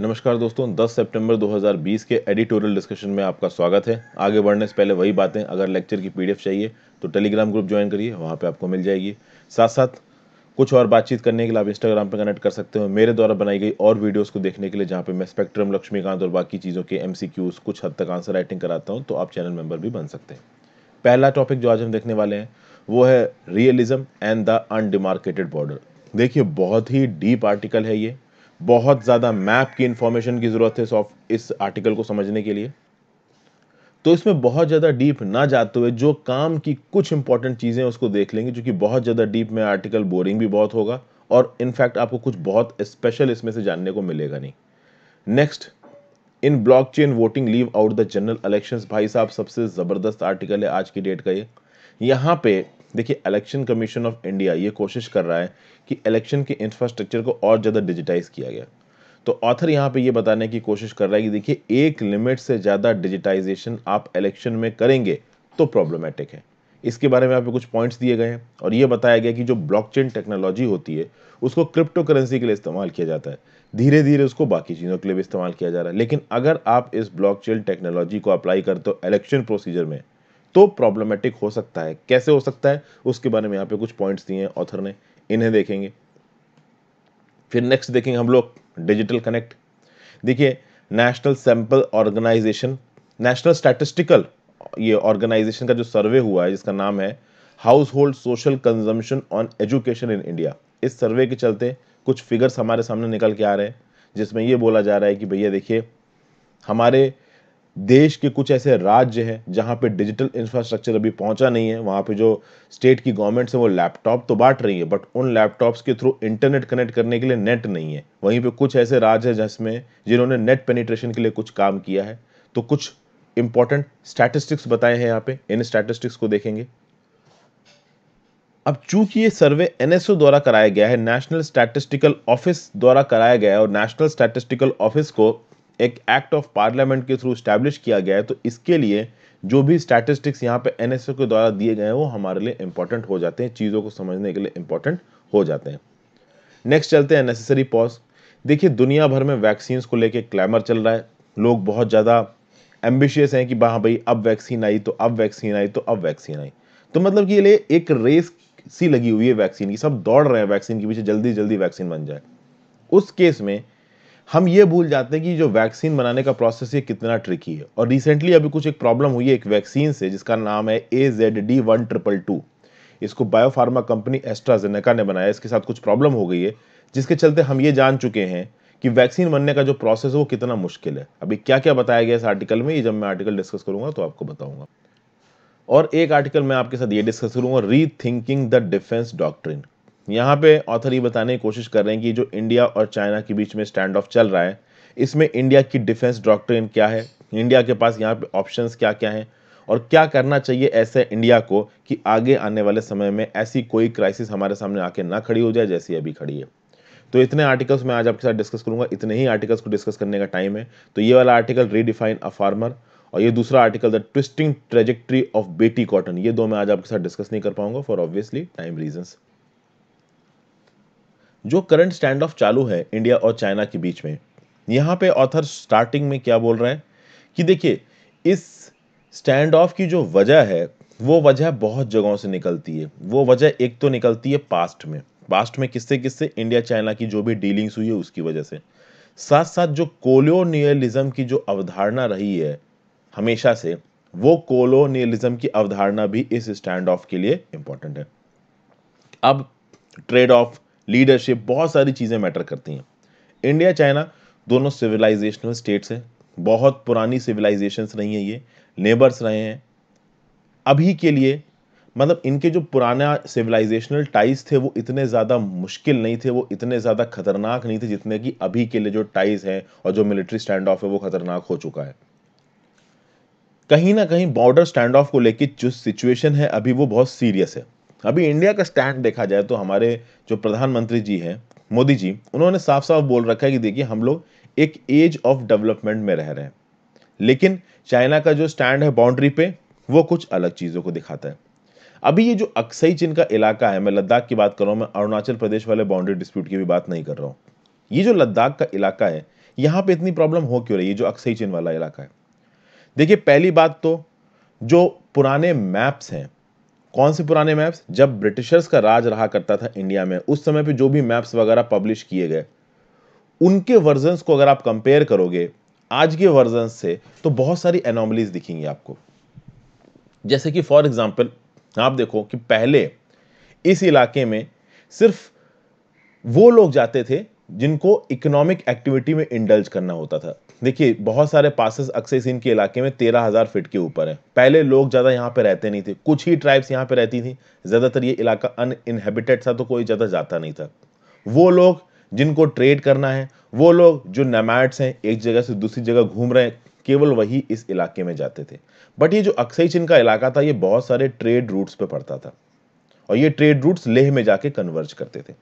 नमस्कार दोस्तों 10 सितंबर 2020 के एडिटोरियल डिस्कशन में आपका स्वागत है आगे बढ़ने से पहले वही बातें अगर लेक्चर की पीडीएफ चाहिए तो टेलीग्राम ग्रुप ज्वाइन करिए वहाँ पे आपको मिल जाएगी साथ साथ कुछ और बातचीत करने के लिए आप इंस्टाग्राम पर कनेक्ट कर सकते हो मेरे द्वारा बनाई गई और वीडियोज़ को देखने के लिए जहाँ पर मैं स्पेक्ट्रम लक्ष्मीकांत और बाकी चीज़ों के एम कुछ हद तक आंसर राइटिंग कराता हूँ तो आप चैनल मेंबर भी बन सकते हैं पहला टॉपिक जो आज हम देखने वाले हैं वो है realism and the undemarcated border देखिए बहुत ही डीप आर्टिकल है ये बहुत ज़्यादा मैप की इंफॉर्मेशन की ज़रूरत है सॉफ्ट इस आर्टिकल को समझने के लिए तो इसमें बहुत ज़्यादा डीप ना जाते हुए जो काम की कुछ इंपॉर्टेंट चीज़ें उसको देख लेंगे क्योंकि बहुत ज़्यादा डीप में आर्टिकल बोरिंग भी बहुत होगा और इनफैक्ट आपको कुछ बहुत स्पेशल इसमें से जानने को मिलेगा नहीं next in blockchain voting leave out the general elections भाई साहब सबसे ज़बरदस्त आर्टिकल है आज की डेट का ये यहां पे देखिए इलेक्शन कमीशन ऑफ इंडिया ये कोशिश कर रहा है कि इलेक्शन के इंफ्रास्ट्रक्चर को और ज़्यादा डिजिटाइज किया गया तो ऑथर यहाँ पे ये बताने की कोशिश कर रहा है कि देखिए एक लिमिट से ज़्यादा डिजिटाइजेशन आप इलेक्शन में करेंगे तो प्रॉब्लमेटिक है इसके बारे में यहाँ पे कुछ पॉइंट्स दिए गए हैं और ये बताया गया कि जो ब्लॉकचेन टेक्नोलॉजी होती है उसको क्रिप्टो करेंसी के लिए इस्तेमाल किया जाता है धीरे धीरे उसको बाकी चीज़ों के लिए भी इस्तेमाल किया जा रहा है लेकिन अगर आप इस ब्लॉकचेन टेक्नोलॉजी को अप्लाई करते हो इलेक्शन प्रोसीजर में तो प्रॉब्लमेटिक हो सकता है कैसे हो सकता है उसके बारे में यहाँ पे कुछ पॉइंट्स दिए हैं ऑथर ने इन्हें देखेंगे फिर नेक्स्ट देखेंगे हम लोग डिजिटल कनेक्ट देखिए national sample organisation national statistical ये ऑर्गेनाइजेशन का जो सर्वे हुआ है जिसका नाम है household social consumption on education in India इस सर्वे के चलते कुछ फिगर्स हमारे सामने निकल के आ रहे हैं जिसमें ये बोला जा रहा है कि भैया देखिए हमारे देश के कुछ ऐसे राज्य हैं जहाँ पे डिजिटल इंफ्रास्ट्रक्चर अभी पहुँचा नहीं है वहाँ पे जो स्टेट की गवर्नमेंट्स है वो लैपटॉप तो बांट रही है बट उन लैपटॉप्स के थ्रू इंटरनेट कनेक्ट करने के लिए नेट नहीं है वहीं पे कुछ ऐसे राज्य हैं जिसमें जिन्होंने नेट पेनिट्रेशन के लिए कुछ काम किया है तो कुछ इंपॉर्टेंट स्टैटिस्टिक्स बताए हैं यहाँ पे इन स्टैटिस्टिक्स को देखेंगे अब चूंकि ये सर्वे एनएसओ द्वारा कराया गया है नेशनल स्टैटिस्टिकल ऑफिस द्वारा कराया गया है और नेशनल स्टैटिस्टिकल ऑफिस को एक एक्ट ऑफ पार्लियामेंट के थ्रू स्टैब्लिश किया गया है तो इसके लिए जो भी स्टैटिस्टिक्स यहाँ पे एन के द्वारा दिए गए हैं वो हमारे लिए इंपॉर्टेंट हो जाते हैं चीज़ों को समझने के लिए इंपॉर्टेंट हो जाते हैं नेक्स्ट चलते हैं नेसेसरी पॉज देखिए दुनिया भर में वैक्सीन्स को लेकर क्लैमर चल रहा है लोग बहुत ज़्यादा एम्बिशियस हैं कि वहाँ भाई अब वैक्सीन आई तो अब वैक्सीन आई तो अब वैक्सीन आई तो मतलब कि ये एक रेस सी लगी हुई है वैक्सीन की सब दौड़ रहे हैं वैक्सीन के पीछे जल्दी जल्दी वैक्सीन बन जाए उस केस में हम ये भूल जाते हैं कि जो वैक्सीन बनाने का प्रोसेस ये कितना ट्रिकी है और रिसेंटली अभी कुछ एक प्रॉब्लम हुई है एक वैक्सीन से जिसका नाम है A Z D one triple two इसको बायोफार्मा कंपनी एस्ट्राजेनेका ने बनाया इसके साथ कुछ प्रॉब्लम हो गई है जिसके चलते हम ये जान चुके हैं कि वैक्सीन बनने का जो प्रोसेस है वो कितना मुश्किल है अभी क्या क्या बताया गया इस आर्टिकल में ये जब मैं आर्टिकल डिस्कस करूंगा तो आपको बताऊंगा और एक आर्टिकल मैं आपके साथ ये डिस्कस करूंगा री थिंकिंग द डिफेंस डॉक्ट्रिन यहाँ पे ऑथर ये बताने की कोशिश कर रहे हैं कि जो इंडिया और चाइना के बीच में स्टैंड ऑफ चल रहा है इसमें इंडिया की डिफेंस डॉक्ट्रिन क्या है इंडिया के पास यहाँ पे ऑप्शंस क्या क्या हैं और क्या करना चाहिए ऐसे इंडिया को कि आगे आने वाले समय में ऐसी कोई क्राइसिस हमारे सामने आके ना खड़ी हो जाए जैसी अभी खड़ी है तो इतने आर्टिकल्स मैं आज आपके साथ डिस्कस करूंगा इतने ही आर्टिकल्स को डिस्कस करने का टाइम है तो ये वाला आर्टिकल रीडिफाइन अ फार्मर और ये दूसरा article the twisting trajectory of BT cotton ये दो मैं आज आपके साथ डिस्कस नहीं कर पाऊंगा फॉर ऑब्वियसली टाइम रीजंस जो करंट स्टैंड ऑफ चालू है इंडिया और चाइना के बीच में यहाँ पे ऑथर स्टार्टिंग में क्या बोल रहे हैं कि देखिए इस स्टैंड ऑफ की जो वजह है वो वजह बहुत जगहों से निकलती है वो वजह एक तो निकलती है पास्ट में पास्ट में किससे किससे इंडिया चाइना की जो भी डीलिंग्स हुई है उसकी वजह से साथ साथ जो कोलोनियलिज्म की जो अवधारणा रही है हमेशा से वो कोलोनियलिज्म की अवधारणा भी इस स्टैंड ऑफ के लिए इंपॉर्टेंट है अब ट्रेड ऑफ लीडरशिप बहुत सारी चीज़ें मैटर करती हैं इंडिया चाइना दोनों सिविलाइजेशनल स्टेट्स हैं बहुत पुरानी सिविलाइजेशंस रही हैं ये नेबर्स रहे हैं अभी के लिए मतलब इनके जो पुराना सिविलाइजेशनल टाइज थे वो इतने ज़्यादा मुश्किल नहीं थे वो इतने ज़्यादा खतरनाक नहीं थे जितने कि अभी के लिए जो टाइज हैं और जो मिलिट्री स्टैंड ऑफ है वो खतरनाक हो चुका है कहीं ना कहीं बॉर्डर स्टैंड ऑफ को लेकर जो सिचुएशन है अभी वो बहुत सीरियस है अभी इंडिया का स्टैंड देखा जाए तो हमारे जो प्रधानमंत्री जी हैं मोदी जी उन्होंने साफ साफ बोल रखा है कि देखिए हम लोग एक एज ऑफ डेवलपमेंट में रह रहे हैं लेकिन चाइना का जो स्टैंड है बाउंड्री पे वो कुछ अलग चीज़ों को दिखाता है अभी ये जो अक्सई चिन का इलाका है मैं लद्दाख की बात कर रहा हूँ मैं अरुणाचल प्रदेश वाले बाउंड्री डिस्प्यूट की भी बात नहीं कर रहा हूँ ये जो लद्दाख का इलाका है यहाँ पे इतनी प्रॉब्लम हो क्यों रही है जो अक्सई चिन वाला इलाका है देखिए पहली बात तो जो पुराने मैप्स हैं कौन से पुराने मैप्स जब ब्रिटिशर्स का राज रहा करता था इंडिया में उस समय पे जो भी मैप्स वगैरह पब्लिश किए गए उनके वर्जन्स को अगर आप कंपेयर करोगे आज के वर्जन से तो बहुत सारी एनोमलीज दिखेंगी आपको जैसे कि फॉर एग्जाम्पल आप देखो कि पहले इस इलाके में सिर्फ वो लोग जाते थे जिनको इकोनॉमिक एक्टिविटी में इंडल्ज करना होता था देखिए बहुत सारे पासेस अक्सर सिंह के इलाके में तेरह हज़ार फीट के ऊपर है पहले लोग ज़्यादा यहाँ पे रहते नहीं थे कुछ ही ट्राइब्स यहाँ पे रहती थी ज़्यादातर ये इलाका अन इनहेबिटेड था तो कोई ज़्यादा जाता नहीं था वो लोग जिनको ट्रेड करना है वो लोग जो नमैट्स हैं एक जगह से दूसरी जगह घूम रहे हैं केवल वही इस इलाके में जाते थे बट ये जो अक्सई चिन्ह का इलाका था ये बहुत सारे ट्रेड रूट्स पे पड़ता था और ये ट्रेड रूट्स लेह में जाके कन्वर्ज करते थे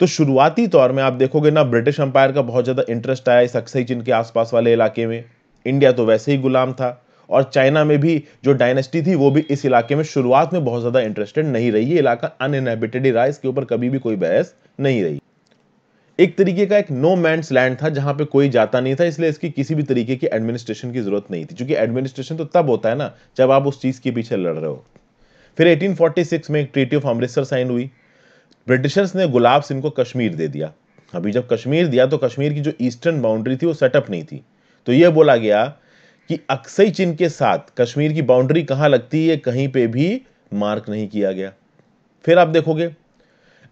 तो शुरुआती तौर में आप देखोगे ना ब्रिटिश अंपायर का बहुत ज़्यादा इंटरेस्ट आया इस अक्सई चीन के आसपास वाले इलाके में इंडिया तो वैसे ही गुलाम था और चाइना में भी जो डायनेस्टी थी वो भी इस इलाके में शुरुआत में बहुत ज़्यादा इंटरेस्टेड नहीं रही ये इलाका अनइनहेबिटेड ही रहा इसके ऊपर कभी भी कोई बहस नहीं रही एक तरीके का एक नो मैंस लैंड था जहां पे कोई जाता नहीं था इसलिए इसकी किसी भी तरीके की एडमिनिस्ट्रेशन की जरूरत नहीं थी क्योंकि एडमिनिस्ट्रेशन तो तब होता है ना जब आप उस चीज़ के पीछे लड़ रहे हो फिर 1846 में एक ट्रीटी ऑफ अमृतसर साइन हुई ब्रिटिशर्स ने गुलाब सिंह को कश्मीर दे दिया अभी जब कश्मीर दिया तो कश्मीर की जो ईस्टर्न बाउंड्री थी वो सेटअप नहीं थी तो यह बोला गया कि अक्सई चिन्ह के साथ कश्मीर की बाउंड्री कहां लगती है कहीं पे भी मार्क नहीं किया गया फिर आप देखोगे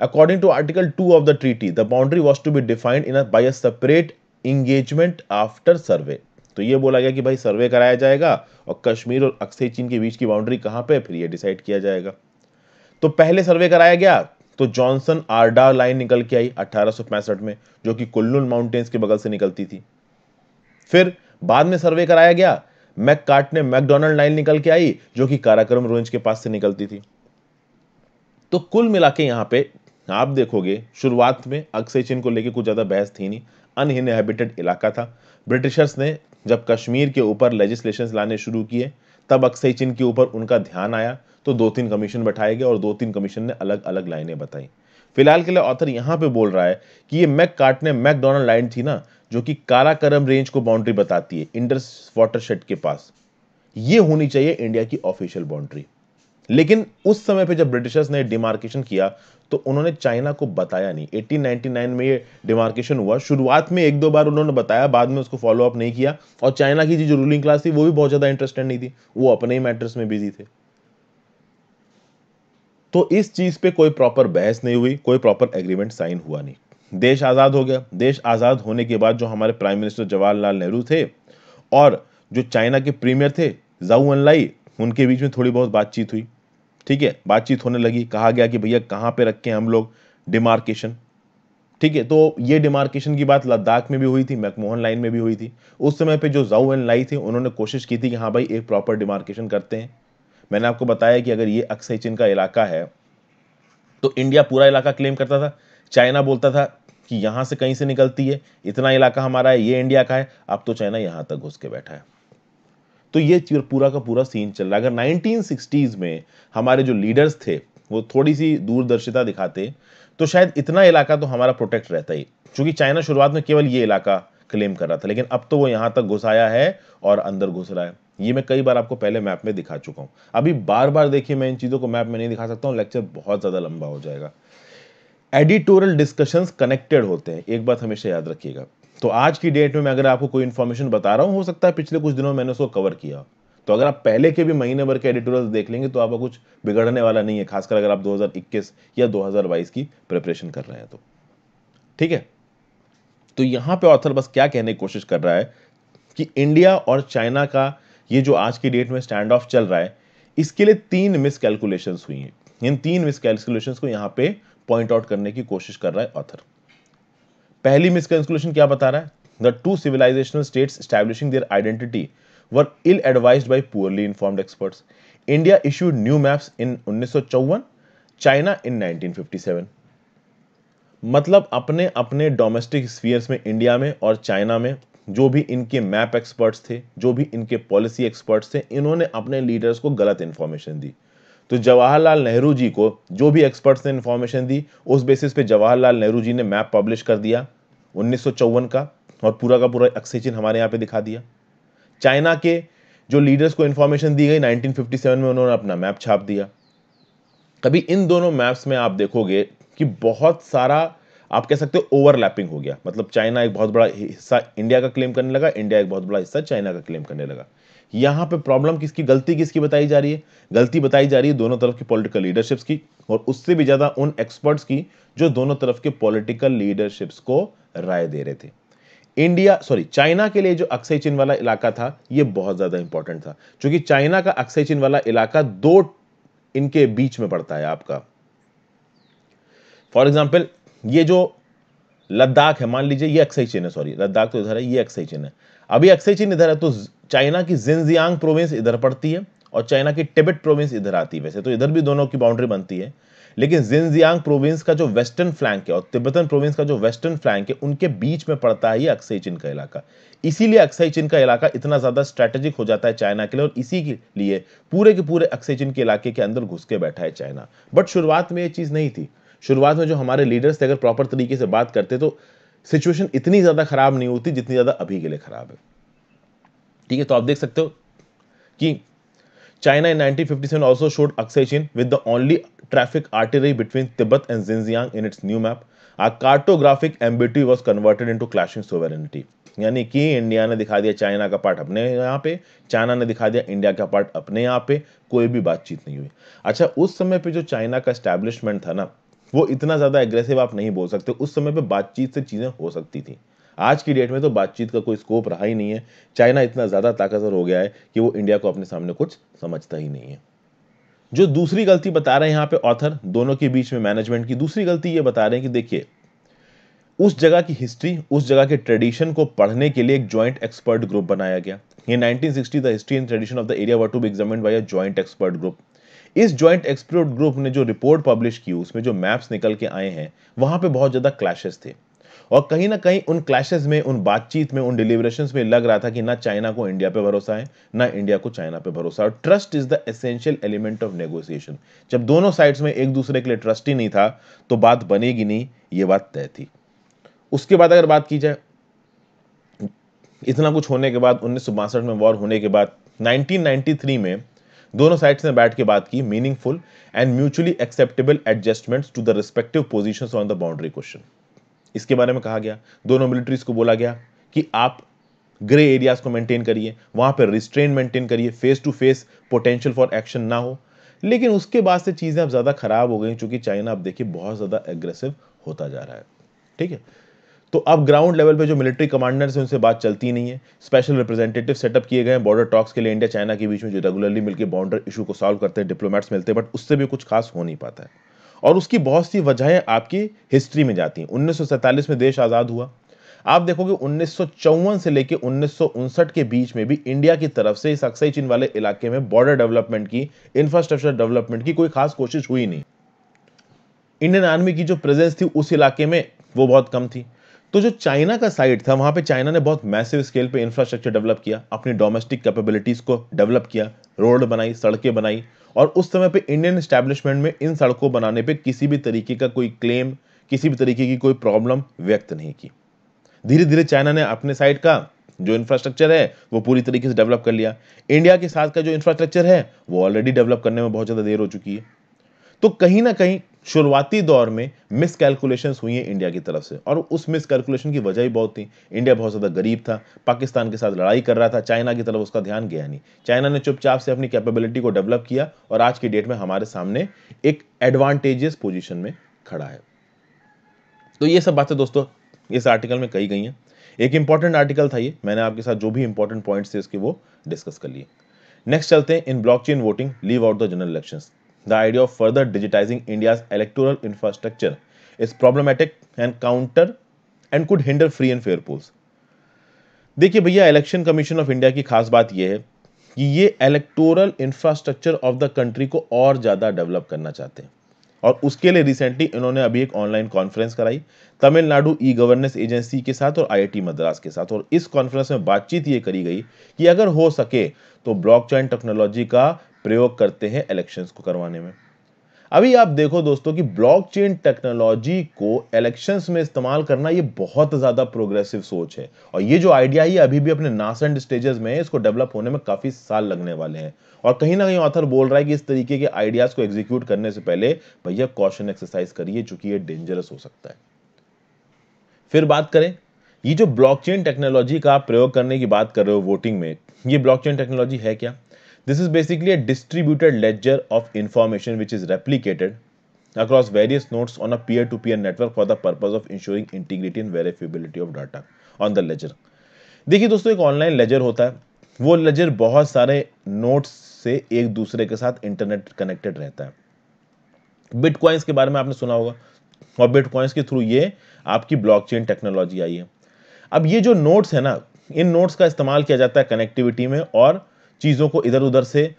according to article two of the treaty the boundary was to be defined in by a separate engagement after survey तो यह बोला गया कि भाई सर्वे कराया जाएगा और कश्मीर और अक्सई चीन के बीच की बाउंड्री कहां पर फिर यह डिसाइड किया जाएगा तो पहले सर्वे कराया गया तो जॉनसन आर्डा लाइन निकल के आई अठारह में जो कि कुल्लू माउंटेन्स के बगल से निकलती थी फिर बाद में सर्वे कराया गया मैक कार्ट ने मैकडोनल्ड लाइन निकल के आई जो कि काराक्रम रोइंज के पास से निकलती थी तो कुल मिला के यहां पे आप देखोगे शुरुआत में अक्षय चीन को लेकर कुछ ज़्यादा बहस थी नहीं अनइनहेबिटेड इलाका था ब्रिटिशर्स ने जब कश्मीर के ऊपर लेजिस्लेशन लाने शुरू किए तब अक्षय चीन के ऊपर उनका ध्यान आया तो दो तीन कमीशन बैठाए गए और दो तीन कमीशन ने अलग अलग लाइनें बताई फिलहाल के लिए ऑथर यहां पे बोल रहा है कि ये मैक कार्ट ने मैकडोनल्ड लाइन थी ना जो कि काराकरम रेंज को बाउंड्री बताती है इंडस शेड के पास ये होनी चाहिए इंडिया की ऑफिशियल बाउंड्री लेकिन उस समय पे जब ब्रिटिशर्स ने डिमार्केशन किया तो उन्होंने चाइना को बताया नहीं 1899 में ये डिमार्केशन हुआ शुरुआत में एक दो बार उन्होंने बताया बाद में उसको फॉलो अप नहीं किया और चाइना की जो रूलिंग क्लास थी वो भी बहुत ज़्यादा इंटरेस्टेड नहीं थी वो अपने ही मैटर्स में बिजी थे तो इस चीज पे कोई प्रॉपर बहस नहीं हुई कोई प्रॉपर एग्रीमेंट साइन हुआ नहीं देश आज़ाद हो गया देश आज़ाद होने के बाद जो हमारे प्राइम मिनिस्टर जवाहरलाल नेहरू थे और जो चाइना के प्रीमियर थे जाऊ लाई उनके बीच में थोड़ी बहुत बातचीत हुई ठीक है बातचीत होने लगी कहा गया कि भैया कहाँ पे रखे हम लोग डिमार्केशन ठीक है तो ये डिमार्केशन की बात लद्दाख में भी हुई थी मैकमोहन लाइन में भी हुई थी उस समय पे जो जाऊ एन लाई थे उन्होंने कोशिश की थी कि हाँ भाई एक प्रॉपर डिमार्केशन करते हैं मैंने आपको बताया कि अगर ये अक्सय चीन का इलाका है तो इंडिया पूरा इलाका क्लेम करता था चाइना बोलता था कि यहां से कहीं से निकलती है इतना इलाका हमारा है ये इंडिया का है अब तो चाइना यहां तक घुस के बैठा है तो ये पूरा का पूरा सीन चल रहा है अगर नाइनटीन में हमारे जो लीडर्स थे वो थोड़ी सी दूरदर्शिता दिखाते तो शायद इतना इलाका तो हमारा प्रोटेक्ट रहता ही क्योंकि चाइना शुरुआत में केवल ये इलाका क्लेम कर रहा था लेकिन अब तो वो यहाँ तक घुस आया है और अंदर घुस रहा है ये मैं कई बार आपको पहले मैप में दिखा चुका हूं अभी बार बार देखिए मैं इन चीज़ों को मैप में नहीं दिखा सकता हूं लेक्चर बहुत ज़्यादा लंबा हो जाएगा एडिटोरियल डिस्कशन कनेक्टेड होते हैं एक बात हमेशा याद रखिएगा तो आज की डेट में मैं अगर आपको कोई इन्फॉर्मेशन बता रहा हूं हो सकता है पिछले कुछ दिनों मैंने उसको कवर किया तो अगर आप पहले के भी महीने भर के एडिटोरियल देख लेंगे तो आपको कुछ बिगड़ने वाला नहीं है खासकर अगर आप 2021 या 2022 की प्रिपरेशन कर रहे हैं तो ठीक है तो यहां पे ऑथर बस क्या कहने की कोशिश कर रहा है कि इंडिया और चाइना का ये जो आज की डेट में स्टैंड ऑफ चल रहा है इसके लिए तीन मिस कैलकुलेशन हुई हैं इन तीन मिस कैलकुलेशन को यहाँ पे पॉइंट आउट करने की कोशिश कर रहा है ऑथर पहली मिस कैलकुलेशन क्या बता रहा है the two civilizational states establishing their identity were ill advised by poorly informed experts India issued new maps in उन्नीस चाइना इन 1957 मतलब अपने अपने डोमेस्टिक स्पीयर्स में इंडिया में और चाइना में जो भी इनके मैप एक्सपर्ट्स थे जो भी इनके पॉलिसी एक्सपर्ट्स थे इन्होंने अपने लीडर्स को गलत इन्फॉर्मेशन दी तो जवाहरलाल नेहरू जी को जो भी एक्सपर्ट्स ने इन्फॉर्मेशन दी उस बेसिस पे जवाहरलाल नेहरू जी ने मैप पब्लिश कर दिया उन्नीस का और पूरा का पूरा अक्सीचिन हमारे यहाँ पे दिखा दिया चाइना के जो लीडर्स को इन्फॉर्मेशन दी गई 1957 में उन्होंने अपना मैप छाप दिया कभी इन दोनों मैप्स में आप देखोगे कि बहुत सारा आप कह सकते हो ओवरलैपिंग हो गया मतलब चाइना एक बहुत बड़ा हिस्सा इंडिया का क्लेम करने लगा इंडिया एक बहुत बड़ा हिस्सा चाइना का क्लेम करने लगा यहाँ पे प्रॉब्लम किसकी गलती किसकी बताई जा रही है गलती बताई जा रही है दोनों तरफ की पॉलिटिकल लीडरशिप्स की और उससे भी ज़्यादा उन एक्सपर्ट्स की जो दोनों तरफ के पॉलिटिकल लीडरशिप्स को राय दे रहे थे इंडिया सॉरी चाइना के लिए जो अक्षय चिन्ह वाला इलाका था ये बहुत ज़्यादा इंपॉर्टेंट था क्योंकि चाइना का अक्षय चिन्ह वाला इलाका दो इनके बीच में पड़ता है आपका फॉर एग्जाम्पल ये जो लद्दाख है मान लीजिए ये अक्सई चीन है सॉरी लद्दाख तो इधर है ये अक्सई चीन है अभी अक्सई चीन इधर है तो चाइना की जिनजियांग प्रोविंस इधर पड़ती है और चाइना की टिबेट प्रोविंस इधर आती है वैसे तो इधर भी दोनों की बाउंड्री बनती है लेकिन जिनजियांग प्रोविंस का जो वेस्टर्न फ्लैंक है और तिब्बतन प्रोविंस का जो वेस्टर्न फ्लैंक है उनके बीच में पड़ता है ये अक्सई चीन का इलाका इसीलिए अक्सई चीन का इलाका इतना ज़्यादा स्ट्रैटेजिक हो जाता है चाइना के लिए और इसी के लिए पूरे के पूरे अक्सई चीन के इलाके के अंदर घुस के बैठा है चाइना बट शुरुआत में ये चीज़ नहीं थी शुरुआत में जो हमारे लीडर्स थे अगर प्रॉपर तरीके से बात करते तो सिचुएशन इतनी ज़्यादा ख़राब नहीं होती जितनी ज़्यादा अभी के लिए ख़राब है ठीक है तो आप देख सकते हो कि China in China in 1957 also showed Aksai with the only traffic artery between Tibet and Xinjiang in its new map. A cartographic ambiguity was converted into clashing sovereignty यानी कि इंडिया ने दिखा दिया चाइना का पार्ट अपने यहाँ पे China ने दिखा दिया इंडिया का पार्ट अपने यहाँ पे कोई भी बातचीत नहीं हुई अच्छा उस समय पे जो चाइना का स्टैब्लिशमेंट था ना वो इतना ज़्यादा एग्रेसिव आप नहीं बोल सकते उस समय पे बातचीत से चीज़ें हो सकती थी आज की डेट में तो बातचीत का कोई स्कोप रहा ही नहीं है चाइना इतना ज़्यादा ताकतवर हो गया है कि वो इंडिया को अपने सामने कुछ समझता ही नहीं है जो दूसरी गलती बता रहे हैं यहाँ पे ऑथर दोनों के बीच में मैनेजमेंट की दूसरी गलती ये बता रहे हैं कि देखिए उस जगह की हिस्ट्री उस जगह के ट्रेडिशन को पढ़ने के लिए एक ज्वाइंट एक्सपर्ट ग्रुप बनाया गया ये 1960 the history and tradition of the area were to be examined by a expert group इस ज्वाइंट एक्सपर्ट ग्रुप ने जो रिपोर्ट पब्लिश की उसमें जो मैप्स निकल के आए हैं वहां पे बहुत ज़्यादा क्लैशेस थे और कहीं ना कहीं उन क्लैशेस में उन बातचीत में उन डिलीवरेशन में लग रहा था कि ना चाइना को इंडिया पे भरोसा है ना इंडिया को चाइना पे भरोसा और trust is the essential element of negotiation जब दोनों साइड्स में एक दूसरे के लिए ट्रस्ट ही नहीं था तो बात बनेगी नहीं ये बात तय थी उसके बाद अगर बात की जाए इतना कुछ होने के बाद उन्नीस में वॉर होने के बाद नाइनटीन में दोनों साइड्स ने बैठ के बात की meaningful and mutually acceptable adjustments to the respective positions on the boundary question इसके बारे में कहा गया दोनों मिलिट्रीज को बोला गया कि आप ग्रे एरियाज को मेंटेन करिए वहां पर रिस्ट्रेन मेंटेन करिए face to face potential for action ना हो लेकिन उसके बाद से चीज़ें अब ज़्यादा खराब हो गई चूंकि चाइना अब देखिए बहुत ज़्यादा एग्रेसिव होता जा रहा है ठीक है तो अब ग्राउंड लेवल पे जो मिलिट्री कमांडर्स हैं उनसे बात चलती नहीं है स्पेशल रिप्रेजेंटेटिव सेटअप किए गए हैं बॉर्डर टॉक्स के लिए इंडिया चाइना के बीच में जो रेगुलरली मिलकर बॉर्डर इशू को सॉल्व करते हैं डिप्लोमेट्स मिलते हैं बट उससे भी कुछ खास हो नहीं पाता है और उसकी बहुत सी वजहें आपकी हिस्ट्री में जाती हैं उन्नीस में देश आज़ाद हुआ आप देखोगे उन्नीस से लेकर उन्नीस के बीच में भी इंडिया की तरफ से इस अक्सई चीन वाले इलाके में बॉर्डर डेवलपमेंट की इंफ्रास्ट्रक्चर डेवलपमेंट की कोई खास कोशिश हुई नहीं इंडियन आर्मी की जो प्रेजेंस थी उस इलाके में वो बहुत कम थी तो जो चाइना का साइड था वहां पे चाइना ने बहुत मैसिव स्केल पे इंफ्रास्ट्रक्चर डेवलप किया अपनी डोमेस्टिक कैपेबिलिटीज़ को डेवलप किया रोड बनाई सड़कें बनाई और उस समय पे इंडियन स्टैब्लिशमेंट में इन सड़कों बनाने पे किसी भी तरीके का कोई क्लेम किसी भी तरीके की कोई प्रॉब्लम व्यक्त नहीं की धीरे धीरे चाइना ने अपने साइड का जो इंफ्रास्ट्रक्चर है वो पूरी तरीके से डेवलप कर लिया इंडिया के साथ का जो इंफ्रास्ट्रक्चर है वो ऑलरेडी डेवलप करने में बहुत ज़्यादा देर हो चुकी है तो कहीं ना कहीं शुरुआती दौर में मिस कैलकुलेशन हुई हैं इंडिया की तरफ से और उस मिस कैलकुलेशन की वजह ही बहुत थी इंडिया बहुत ज़्यादा गरीब था पाकिस्तान के साथ लड़ाई कर रहा था चाइना की तरफ उसका ध्यान गया नहीं चाइना ने चुपचाप से अपनी कैपेबिलिटी को डेवलप किया और आज की डेट में हमारे सामने एक एडवांटेजियस पोजिशन में खड़ा है तो ये सब बातें दोस्तों इस आर्टिकल में कही गई हैं एक इंपॉर्टेंट आर्टिकल था ये मैंने आपके साथ जो भी इंपॉर्टेंट पॉइंट्स थे उसके वो डिस्कस कर लिए नेक्स्ट चलते हैं in blockchain voting leave out the general elections the idea of further digitizing India's electoral infrastructure is problematic and counter and could hinder free and fair polls. देखिए भैया election commission of India की खास बात यह है कि ये electoral infrastructure of the country को और ज़्यादा डेवलप करना चाहते हैं और उसके लिए रिसेंटली इन्होंने अभी एक ऑनलाइन कॉन्फ्रेंस कराई तमिलनाडु ई गवर्नेंस एजेंसी के साथ और आईआईटी मद्रास के साथ और इस कॉन्फ्रेंस में बातचीत ये करी गई कि अगर हो सके तो ब्लॉकचेन टेक्नोलॉजी का प्रयोग करते हैं इलेक्शंस को करवाने में अभी आप देखो दोस्तों कि ब्लॉकचेन टेक्नोलॉजी को इलेक्शंस में इस्तेमाल करना ये बहुत ज़्यादा प्रोग्रेसिव सोच है और ये जो आइडिया है अभी भी अपने नासेंट स्टेजेस में है इसको डेवलप होने में काफ़ी साल लगने वाले हैं और कहीं ना कहीं ऑथर बोल रहा है कि इस तरीके के आइडियाज़ को एग्जीक्यूट करने से पहले भैया कॉशन एक्सरसाइज करिए चूंकि ये डेंजरस हो सकता है फिर बात करें ये जो ब्लॉकचेन टेक्नोलॉजी का आप प्रयोग करने की बात कर रहे हो वोटिंग में ये ब्लॉकचेन टेक्नोलॉजी है क्या This is basically a distributed ledger of information which is replicated across various nodes on a peer-to-peer network for the purpose of ensuring integrity and verifiability of data on the ledger. देखिए दोस्तों एक online laser होता है वो laser बहुत सारे notes से एक दूसरे के साथ इंटरनेट कनेक्टेड रहता है बिटकॉइंस के बारे में आपने सुना होगा और बिटकॉइंस के थ्रू ये आपकी ब्लॉकचेन टेक्नोलॉजी आई है अब ये जो नोट्स है ना इन नोट्स का इस्तेमाल किया जाता है कनेक्टिविटी में और चीज़ों को इधर उधर से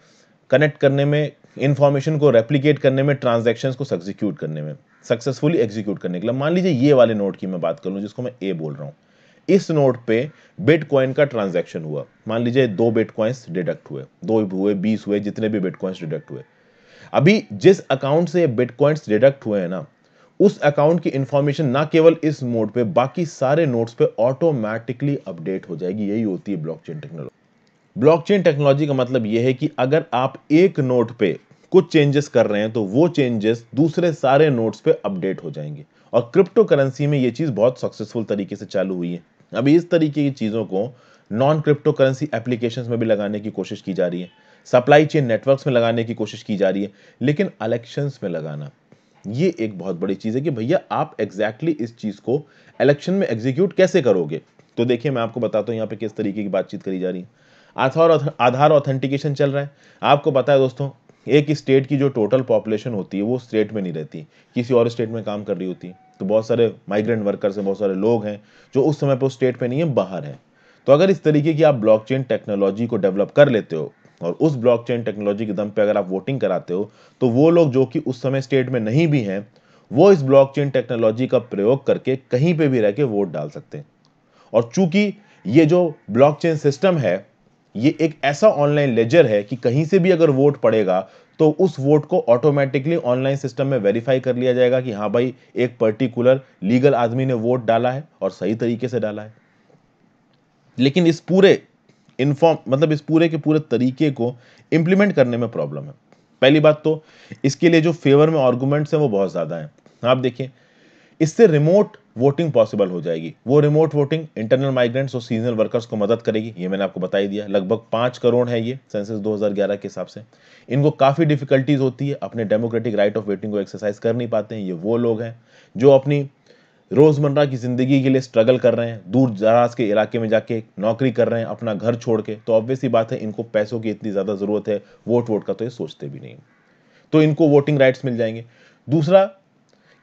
कनेक्ट करने में इन्फॉर्मेशन को रेप्लीकेट करने में ट्रांजेक्शन को सब्जीक्यूट करने में सक्सेसफुली एग्जीक्यूट करने के लिए मान लीजिए ये वाले नोट की मैं बात कर लूँ जिसको मैं ए बोल रहा हूँ इस नोट पे बिटकॉइन का ट्रांजैक्शन हुआ मान लीजिए दो बिटकॉइंस डिडक्ट हुए दो हुए बीस हुए जितने भी बिटकॉइंस डिडक्ट हुए अभी जिस अकाउंट से बिटकॉइंस डिडक्ट हुए हैं ना उस अकाउंट की इंफॉर्मेशन ना केवल इस मोड पे बाकी सारे नोट्स पे ऑटोमेटिकली अपडेट हो जाएगी यही होती है ब्लॉकचेन टेक्नोलॉजी ब्लॉकचेन टेक्नोलॉजी का मतलब यह है कि अगर आप एक नोट पे कुछ चेंजेस कर रहे हैं तो वो चेंजेस दूसरे सारे नोट्स पे अपडेट हो जाएंगे और क्रिप्टो करेंसी में ये चीज़ बहुत सक्सेसफुल तरीके से चालू हुई है अभी इस तरीके की चीज़ों को नॉन क्रिप्टो करेंसी एप्लीकेशन में भी लगाने की कोशिश की जा रही है सप्लाई चेन नेटवर्क्स में लगाने की कोशिश की जा रही है लेकिन इलेक्शंस में लगाना ये एक बहुत बड़ी चीज़ है कि भैया आप एग्जैक्टली exactly इस चीज़ को इलेक्शन में एग्जीक्यूट कैसे करोगे तो देखिए मैं आपको बताता हूँ यहाँ पे किस तरीके की बातचीत करी जा रही है आधार आधार ऑथेंटिकेशन चल रहा है आपको पता है दोस्तों एक स्टेट की जो टोटल पॉपुलेशन होती है वो स्टेट में नहीं रहती किसी और स्टेट में काम कर रही होती है तो बहुत सारे माइग्रेंट वर्कर्स हैं बहुत सारे लोग हैं जो उस समय पर उस स्टेट में नहीं है बाहर हैं तो अगर इस तरीके की आप ब्लॉकचेन टेक्नोलॉजी को डेवलप कर लेते हो और उस ब्लॉकचेन टेक्नोलॉजी के दम पे अगर आप वोटिंग कराते हो तो वो लोग जो कि उस समय स्टेट में नहीं भी हैं वो इस ब्लॉकचेन टेक्नोलॉजी का प्रयोग करके कहीं पे भी रह के वोट डाल सकते हैं और चूंकि ये जो ब्लॉकचेन सिस्टम है ये एक ऐसा ऑनलाइन लेजर है कि कहीं से भी अगर वोट पड़ेगा तो उस वोट को ऑटोमेटिकली ऑनलाइन सिस्टम में वेरीफाई कर लिया जाएगा कि हाँ भाई एक पर्टिकुलर लीगल आदमी ने वोट डाला है और सही तरीके से डाला है लेकिन इस पूरे इन्फॉर्म मतलब इस पूरे के पूरे तरीके को इंप्लीमेंट करने में प्रॉब्लम है पहली बात तो इसके लिए जो फेवर में आर्गूमेंट्स हैं वो बहुत ज़्यादा हैं आप देखिए इससे रिमोट वोटिंग पॉसिबल हो जाएगी वो रिमोट वोटिंग इंटरनल माइग्रेंट्स और सीजनल वर्कर्स को मदद करेगी ये मैंने आपको बताई दिया लगभग पांच करोड़ है ये सेंसस 2011 के हिसाब से इनको काफ़ी डिफिकल्टीज होती है अपने डेमोक्रेटिक राइट ऑफ वेटिंग को एक्सरसाइज कर नहीं पाते हैं ये वो लोग हैं जो अपनी रोज़मर्रा की ज़िंदगी के लिए स्ट्रगल कर रहे हैं दूर दराज के इलाके में जाके नौकरी कर रहे हैं अपना घर छोड़ के तो ऑब्वियसली बात है इनको पैसों की इतनी ज़्यादा ज़रूरत है वोट वोट का तो ये सोचते भी नहीं तो इनको वोटिंग राइट्स मिल जाएंगे दूसरा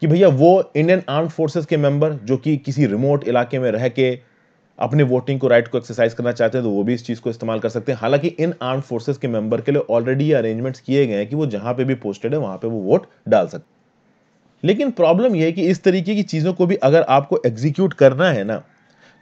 कि भैया वो इंडियन आर्म फोर्सेस के मेंबर जो कि किसी रिमोट इलाके में रह के अपने वोटिंग को राइट को एक्सरसाइज करना चाहते हैं तो वो भी इस चीज़ को इस्तेमाल कर सकते हैं हालांकि इन आर्म फोर्सेस के मेंबर के लिए ऑलरेडी अरेंजमेंट्स किए गए हैं कि वो जहां पे भी पोस्टेड है वहां पे वो वोट डाल सकते लेकिन प्रॉब्लम यह है कि इस तरीके की चीज़ों को भी अगर आपको एग्जीक्यूट करना है ना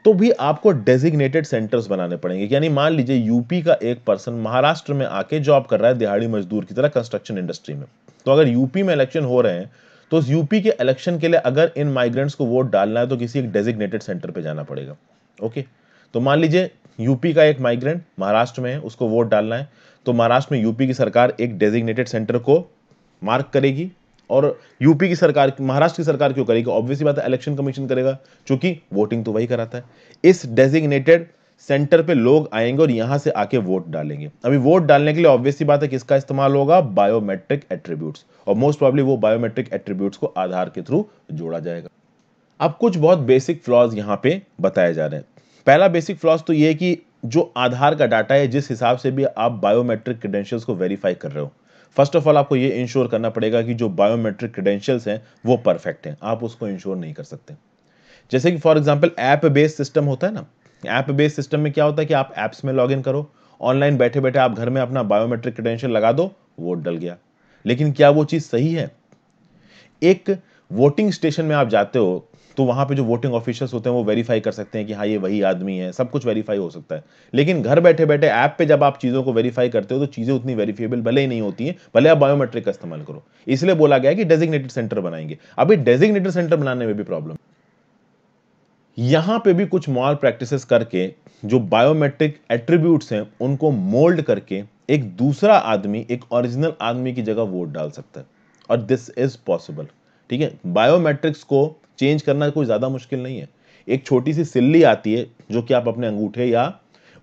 तो भी आपको डेजिग्नेटेड सेंटर्स बनाने पड़ेंगे यानी मान लीजिए यूपी का एक पर्सन महाराष्ट्र में आके जॉब कर रहा है दिहाड़ी मजदूर की तरह कंस्ट्रक्शन इंडस्ट्री में तो अगर यूपी में इलेक्शन हो रहे हैं तो यूपी के इलेक्शन के लिए अगर इन माइग्रेंट्स को वोट डालना है तो किसी एक डेजिग्नेटेड सेंटर पर जाना पड़ेगा ओके तो मान लीजिए यूपी का एक माइग्रेंट महाराष्ट्र में है उसको वोट डालना है तो महाराष्ट्र में यूपी की सरकार एक डेजिग्नेटेड सेंटर को मार्क करेगी और यूपी की सरकार महाराष्ट्र की सरकार क्यों करेगी ऑब्वियसली बात है इलेक्शन कमीशन करेगा क्योंकि वोटिंग तो वही कराता है इस डेजिग्नेटेड सेंटर पे लोग आएंगे और यहां से आके वोट डालेंगे अभी वोट डालने के लिए ऑब्वियसली बात है किसका इस्तेमाल होगा बायोमेट्रिक एट्रीब्यूट्स और मोस्ट प्रॉब्ली वो बायोमेट्रिक एट्रीब्यूट्स को आधार के थ्रू जोड़ा जाएगा अब कुछ बहुत बेसिक फ्लॉज यहाँ पे बताए जा रहे हैं पहला बेसिक फ्लॉज तो ये कि जो आधार का डाटा है जिस हिसाब से भी आप बायोमेट्रिक क्रीडेंशियल्स को वेरीफाई कर रहे हो फर्स्ट ऑफ ऑल आपको ये इंश्योर करना पड़ेगा कि जो बायोमेट्रिक क्रीडेंशियल्स हैं वो परफेक्ट हैं आप उसको इंश्योर नहीं कर सकते जैसे कि for example app based system होता है ना ऐप बेस्ड सिस्टम में क्या होता है कि आप ऐप्स में लॉग करो ऑनलाइन बैठे बैठे आप घर में अपना बायोमेट्रिक क्रेडेंशियल लगा दो वोट डल गया लेकिन क्या वो चीज़ सही है एक वोटिंग स्टेशन में आप जाते हो तो वहां पे जो वोटिंग ऑफिसर्स होते हैं वो वेरीफाई कर सकते हैं कि हाँ ये वही आदमी है सब कुछ वेरीफाई हो सकता है लेकिन घर बैठे बैठे ऐप पे जब आप चीज़ों को वेरीफाई करते हो तो चीज़ें उतनी वेरीफिएबल भले ही नहीं होती हैं भले आप बायोमेट्रिक का इस्तेमाल करो इसलिए बोला गया कि डेजिग्नेटेड सेंटर बनाएंगे अभी डेजिग्नेटेड सेंटर बनाने में भी प्रॉब्लम यहाँ पे भी कुछ मॉल प्रैक्टिसेस करके जो बायोमेट्रिक एट्रीब्यूट्स हैं उनको मोल्ड करके एक दूसरा आदमी एक ओरिजिनल आदमी की जगह वोट डाल सकता है और दिस इज पॉसिबल ठीक है बायोमेट्रिक्स को चेंज करना कोई ज़्यादा मुश्किल नहीं है एक छोटी सी सिल्ली आती है जो कि आप अपने अंगूठे या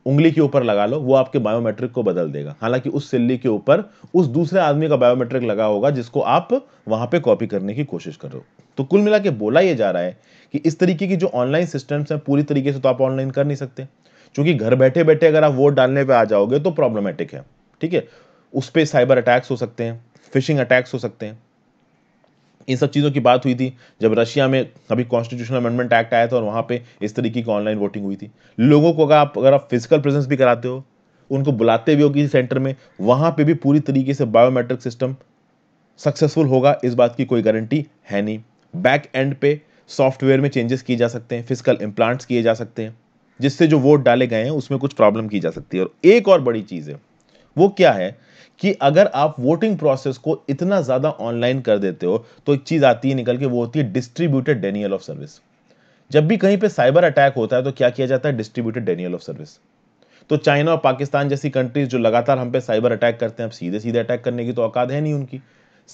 उंगली के ऊपर लगा लो वो आपके बायोमेट्रिक को बदल देगा हालांकि उस सिल्ली के ऊपर उस दूसरे आदमी का बायोमेट्रिक लगा होगा जिसको आप वहां पे कॉपी करने की कोशिश कर रहे हो तो कुल मिला बोला यह जा रहा है कि इस तरीके की जो ऑनलाइन सिस्टम्स हैं पूरी तरीके से तो आप ऑनलाइन कर नहीं सकते क्योंकि घर बैठे बैठे अगर आप वोट डालने पर आ जाओगे तो प्रॉब्लमेटिक है ठीक है उस पर साइबर अटैक्स हो सकते हैं फिशिंग अटैक्स हो सकते हैं इन सब चीज़ों की बात हुई थी जब रशिया में अभी कॉन्स्टिट्यूशनल अमेंडमेंट एक्ट आया था और वहाँ पे इस तरीके की ऑनलाइन वोटिंग हुई थी लोगों को अगर आप अगर आप फिजिकल प्रेजेंस भी कराते हो उनको बुलाते भी हो किसी सेंटर में वहाँ पे भी पूरी तरीके से बायोमेट्रिक सिस्टम सक्सेसफुल होगा इस बात की कोई गारंटी है नहीं बैक एंड पे सॉफ्टवेयर में चेंजेस किए जा सकते हैं फिजिकल इम्प्लांट्स किए जा सकते हैं जिससे जो वोट डाले गए हैं उसमें कुछ प्रॉब्लम की जा सकती है और एक और बड़ी चीज़ है वो क्या है कि अगर आप वोटिंग प्रोसेस को इतना ज़्यादा ऑनलाइन कर देते हो तो एक चीज़ आती है निकल के वो होती है डिस्ट्रीब्यूटेड डेनियल ऑफ सर्विस जब भी कहीं पे साइबर अटैक होता है तो क्या किया जाता है डिस्ट्रीब्यूटेड डेनियल ऑफ सर्विस तो चाइना और पाकिस्तान जैसी कंट्रीज जो लगातार हम पे साइबर अटैक करते हैं अब सीधे सीधे अटैक करने की तो औकात है नहीं उनकी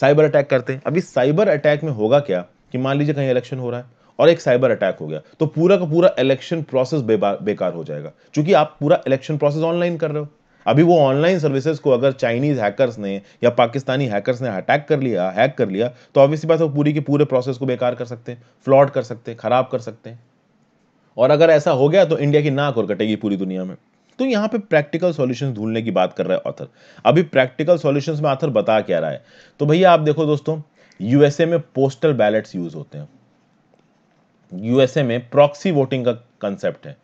साइबर अटैक करते हैं अभी साइबर अटैक में होगा क्या कि मान लीजिए कहीं इलेक्शन हो रहा है और एक साइबर अटैक हो गया तो पूरा का पूरा इलेक्शन प्रोसेस बेकार हो जाएगा क्योंकि आप पूरा इलेक्शन प्रोसेस ऑनलाइन कर रहे हो अभी वो ऑनलाइन सर्विसेज को अगर चाइनीज हैकर्स ने या पाकिस्तानी हैकर्स ने अटैक कर लिया हैक कर लिया तो ऑब्वियसली बात है वो पूरी के पूरे प्रोसेस को बेकार कर सकते हैं फ्लॉड कर सकते हैं खराब कर सकते हैं और अगर ऐसा हो गया तो इंडिया की नाक और कटेगी पूरी दुनिया में तो यहां पे प्रैक्टिकल सोल्यूशन ढूंढने की बात कर रहा है ऑथर अभी प्रैक्टिकल सोल्यूशन में ऑथर बता क्या रहा है तो भैया आप देखो दोस्तों यूएसए में पोस्टल बैलेट्स यूज होते हैं यूएसए में प्रॉक्सी वोटिंग का कंसेप्ट है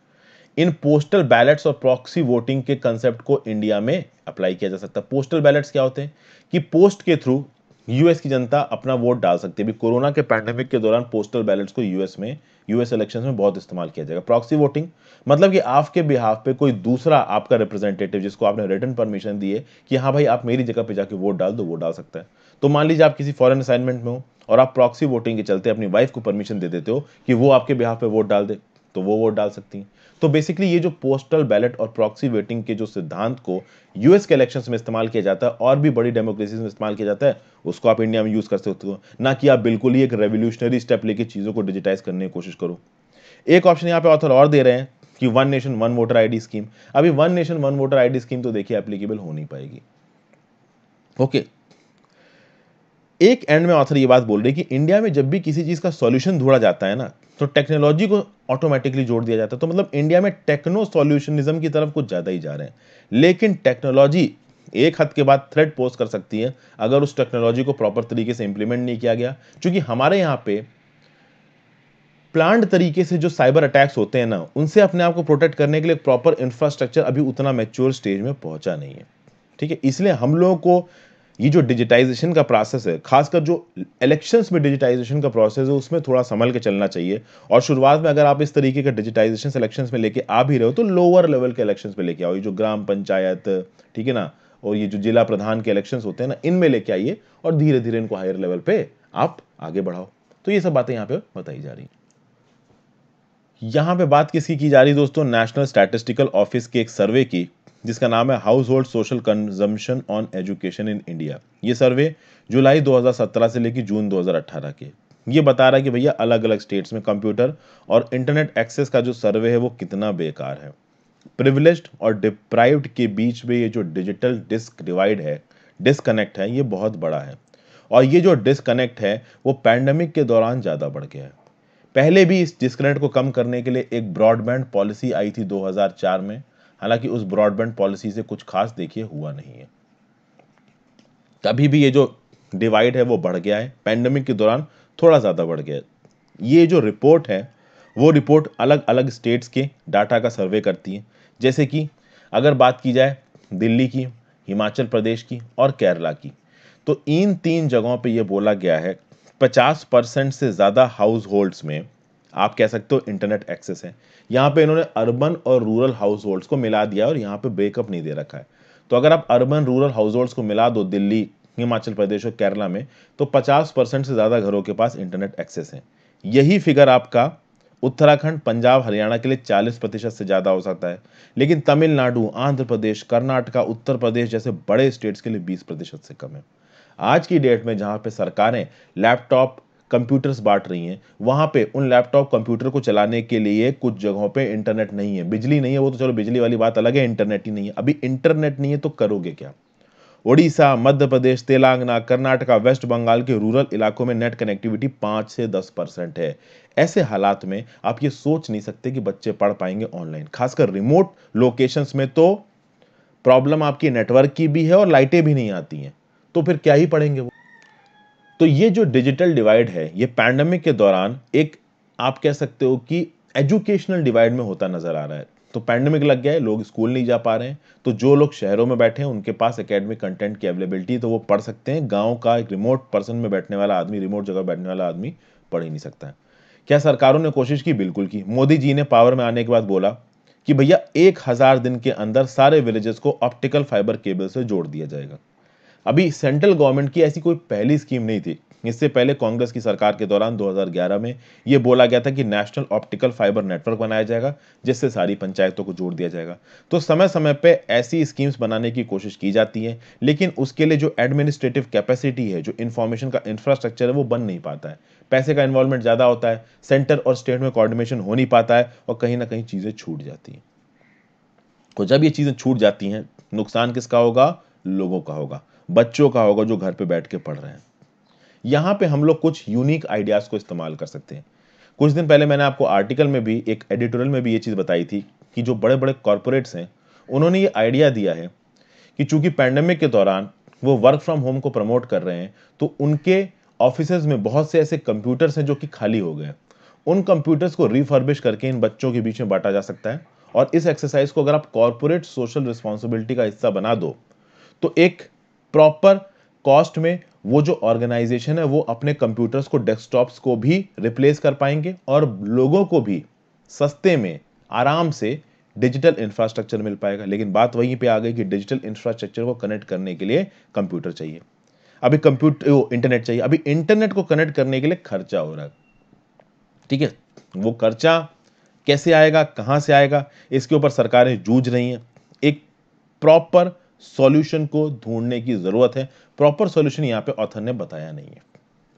इन पोस्टल बैलेट्स और प्रॉक्सी वोटिंग के कंसेप्ट को इंडिया में अप्लाई किया जा सकता है पोस्टल बैलेट्स क्या होते हैं कि पोस्ट के थ्रू यूएस की जनता अपना वोट डाल सकती है अभी कोरोना के पैंडेमिक के दौरान पोस्टल बैलेट्स को यूएस में यूएस इलेक्शन में बहुत इस्तेमाल किया जाएगा प्रॉक्सी वोटिंग मतलब कि आपके बिहाफ पे कोई दूसरा आपका रिप्रेजेंटेटिव जिसको आपने रिटर्न परमिशन दी है कि हाँ भाई आप मेरी जगह पे जाके वोट डाल दो वो डाल सकता है तो मान लीजिए आप किसी फॉरेन असाइनमेंट में हो और आप प्रॉक्सी वोटिंग के चलते अपनी वाइफ को परमिशन दे देते हो कि वो आपके बिहाफ पे वोट डाल दे तो वो वोट डाल सकती हैं तो बेसिकली ये जो पोस्टल बैलेट और प्रॉक्सी वेटिंग के जो सिद्धांत को यूएस के इलेक्शन में इस्तेमाल किया जाता है और भी बड़ी डेमोक्रेसी में इस्तेमाल किया जाता है उसको आप इंडिया में यूज़ कर सकते हो ना कि आप बिल्कुल ही एक रेवोल्यूशनरी स्टेप लेके चीज़ों को डिजिटाइज करने की कोशिश करो एक ऑप्शन यहाँ पे ऑथर और दे रहे हैं कि one nation one voter ID scheme अभी one nation one voter ID scheme तो देखिए एप्लीकेबल हो नहीं पाएगी ओके okay. एक एंड में ऑथर ये बात बोल रहे हैं कि इंडिया में जब भी किसी चीज़ का सॉल्यूशन ढूंढा जाता है ना तो टेक्नोलॉजी को ऑटोमेटिकली जोड़ दिया जाता है तो मतलब इंडिया में टेक्नो सॉल्यूशनिज्म की तरफ कुछ ज़्यादा ही जा रहे हैं लेकिन टेक्नोलॉजी एक हद के बाद थ्रेड पोज कर सकती है अगर उस टेक्नोलॉजी को प्रॉपर तरीके से इंप्लीमेंट नहीं किया गया क्योंकि हमारे यहाँ पे प्लांट तरीके से जो साइबर अटैक्स होते हैं ना उनसे अपने आप को प्रोटेक्ट करने के लिए प्रॉपर इंफ्रास्ट्रक्चर अभी उतना मेच्योर स्टेज में पहुंचा नहीं है ठीक है इसलिए हम लोगों को ये जो डिजिटाइजेशन का प्रोसेस है खासकर जो इलेक्शंस में डिजिटाइजेशन का प्रोसेस है उसमें थोड़ा संभल के चलना चाहिए और शुरुआत में अगर आप इस तरीके का डिजिटाइजेशन इलेक्शंस में लेके आ भी रहे हो तो लोअर लेवल के इलेक्शंस में लेके आओ ये जो ग्राम पंचायत ठीक है ना और ये जो जिला प्रधान के इलेक्शंस होते हैं ना इनमें लेके आइए और धीरे धीरे इनको हायर लेवल पे आप आगे बढ़ाओ तो ये सब बातें यहाँ पे बताई जा रही यहाँ पे बात किसकी की जा रही है दोस्तों नेशनल स्टैटिस्टिकल ऑफिस के एक सर्वे की जिसका नाम है household social consumption on education in India ये सर्वे जुलाई 2017 से लेकर जून 2018 के ये बता रहा है कि भैया अलग अलग स्टेट्स में कंप्यूटर और इंटरनेट एक्सेस का जो सर्वे है वो कितना बेकार है प्रिविलेज और डिप्राइव्ड के बीच में ये जो डिजिटल डिस्क डिवाइड है डिस्कनेक्ट है ये बहुत बड़ा है और ये जो डिस्कनेक्ट है वो पैंडमिक के दौरान ज़्यादा बढ़ गया है पहले भी इस डिस्कनेक्ट को कम करने के लिए एक ब्रॉडबैंड पॉलिसी आई थी 2004 में हालांकि उस ब्रॉडबैंड पॉलिसी से कुछ खास देखिए हुआ नहीं है तभी भी ये जो डिवाइड है वो बढ़ गया है पैंडमिक के दौरान थोड़ा ज़्यादा बढ़ गया है ये जो रिपोर्ट है वो रिपोर्ट अलग अलग स्टेट्स के डाटा का सर्वे करती है जैसे कि अगर बात की जाए दिल्ली की हिमाचल प्रदेश की और केरला की तो इन तीन जगहों पे ये बोला गया है 50 परसेंट से ज़्यादा हाउस होल्ड्स में आप कह सकते हो इंटरनेट एक्सेस है यहाँ पे इन्होंने अर्बन और रूरल हाउस को मिला दिया और यहाँ पे ब्रेकअप नहीं दे रखा है तो अगर आप अर्बन रूरल हाउस को मिला दो दिल्ली हिमाचल प्रदेश और केरला में तो पचास परसेंट से ज़्यादा घरों के पास इंटरनेट एक्सेस है यही फिगर आपका उत्तराखंड पंजाब हरियाणा के लिए 40 प्रतिशत से ज़्यादा हो सकता है लेकिन तमिलनाडु आंध्र प्रदेश कर्नाटका उत्तर प्रदेश जैसे बड़े स्टेट्स के लिए 20 प्रतिशत से कम है आज की डेट में जहाँ पे सरकारें लैपटॉप कंप्यूटर्स बांट रही हैं वहाँ पे उन लैपटॉप कंप्यूटर को चलाने के लिए कुछ जगहों पे इंटरनेट नहीं है बिजली नहीं है वो तो चलो बिजली वाली बात अलग है इंटरनेट ही नहीं है अभी इंटरनेट नहीं है तो करोगे क्या ओडिशा मध्य प्रदेश तेलंगाना कर्नाटका वेस्ट बंगाल के रूरल इलाकों में नेट कनेक्टिविटी पाँच से दस परसेंट है ऐसे हालात में आप ये सोच नहीं सकते कि बच्चे पढ़ पाएंगे ऑनलाइन खासकर रिमोट लोकेशंस में तो प्रॉब्लम आपकी नेटवर्क की भी है और लाइटें भी नहीं आती हैं तो फिर क्या ही पढ़ेंगे वो तो ये जो डिजिटल डिवाइड है ये पैंडमिक के दौरान एक आप कह सकते हो कि एजुकेशनल डिवाइड में होता नज़र आ रहा है तो पैंडमिक लग गया है लोग स्कूल नहीं जा पा रहे हैं तो जो लोग शहरों में बैठे हैं उनके पास एकेडमिक कंटेंट की अवेलेबिलिटी तो वो पढ़ सकते हैं गांव का एक रिमोट पर्सन में बैठने वाला आदमी रिमोट जगह बैठने वाला आदमी पढ़ ही नहीं सकता है क्या सरकारों ने कोशिश की बिल्कुल की मोदी जी ने पावर में आने के बाद बोला कि भैया एक हज़ार दिन के अंदर सारे विलेजेस को ऑप्टिकल फाइबर केबल से जोड़ दिया जाएगा अभी सेंट्रल गवर्नमेंट की ऐसी कोई पहली स्कीम नहीं थी इससे पहले कांग्रेस की सरकार के दौरान 2011 में यह बोला गया था कि नेशनल ऑप्टिकल फाइबर नेटवर्क बनाया जाएगा जिससे सारी पंचायतों को जोड़ दिया जाएगा तो समय समय पर ऐसी स्कीम्स बनाने की कोशिश की जाती है लेकिन उसके लिए जो एडमिनिस्ट्रेटिव कैपेसिटी है जो इन्फॉर्मेशन का इंफ्रास्ट्रक्चर है वो बन नहीं पाता है पैसे का इन्वॉल्वमेंट ज़्यादा होता है सेंटर और स्टेट में कोऑर्डिनेशन हो नहीं पाता है और कहीं ना कहीं चीज़ें छूट जाती हैं तो जब ये चीज़ें छूट जाती हैं नुकसान किसका होगा लोगों का होगा बच्चों का होगा जो घर पे बैठ के पढ़ रहे हैं यहाँ पे हम लोग कुछ यूनिक आइडियाज़ को इस्तेमाल कर सकते हैं कुछ दिन पहले मैंने आपको आर्टिकल में भी एक एडिटोरियल में भी ये चीज़ बताई थी कि जो बड़े बड़े कॉरपोरेट्स हैं उन्होंने ये आइडिया दिया है कि चूंकि पैंडमिक के दौरान वो वर्क फ्रॉम होम को प्रमोट कर रहे हैं तो उनके ऑफिस में बहुत से ऐसे कंप्यूटर्स हैं जो कि खाली हो गए उन कंप्यूटर्स को रिफर्बिश करके इन बच्चों के बीच में बांटा जा सकता है और इस एक्सरसाइज को अगर आप कॉरपोरेट सोशल रिस्पॉन्सिबिलिटी का हिस्सा बना दो तो एक प्रॉपर कॉस्ट में वो जो ऑर्गेनाइजेशन है वो अपने कंप्यूटर्स को डेस्कटॉप्स को भी रिप्लेस कर पाएंगे और लोगों को भी सस्ते में आराम से डिजिटल इंफ्रास्ट्रक्चर मिल पाएगा लेकिन बात वहीं पे आ गई कि डिजिटल इंफ्रास्ट्रक्चर को कनेक्ट करने के लिए कंप्यूटर चाहिए अभी कंप्यूटर इंटरनेट चाहिए अभी इंटरनेट को कनेक्ट करने के लिए खर्चा हो रहा है ठीक है वो खर्चा कैसे आएगा कहाँ से आएगा इसके ऊपर सरकारें जूझ रही हैं एक प्रॉपर सॉल्यूशन को ढूंढने की ज़रूरत है प्रॉपर सॉल्यूशन यहाँ पे ऑथर ने बताया नहीं है